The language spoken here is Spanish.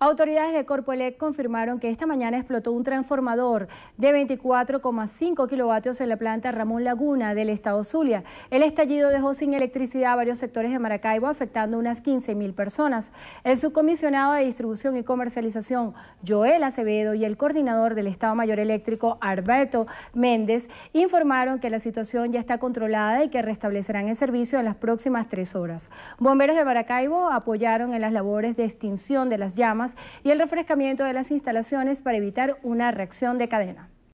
Autoridades de Corpoelec confirmaron que esta mañana explotó un transformador de 24,5 kilovatios en la planta Ramón Laguna del estado Zulia. El estallido dejó sin electricidad a varios sectores de Maracaibo, afectando a unas 15.000 personas. El subcomisionado de Distribución y Comercialización, Joel Acevedo, y el coordinador del Estado Mayor Eléctrico, Alberto Méndez, informaron que la situación ya está controlada y que restablecerán el servicio en las próximas tres horas. Bomberos de Maracaibo apoyaron en las labores de extinción de las llamas y el refrescamiento de las instalaciones para evitar una reacción de cadena.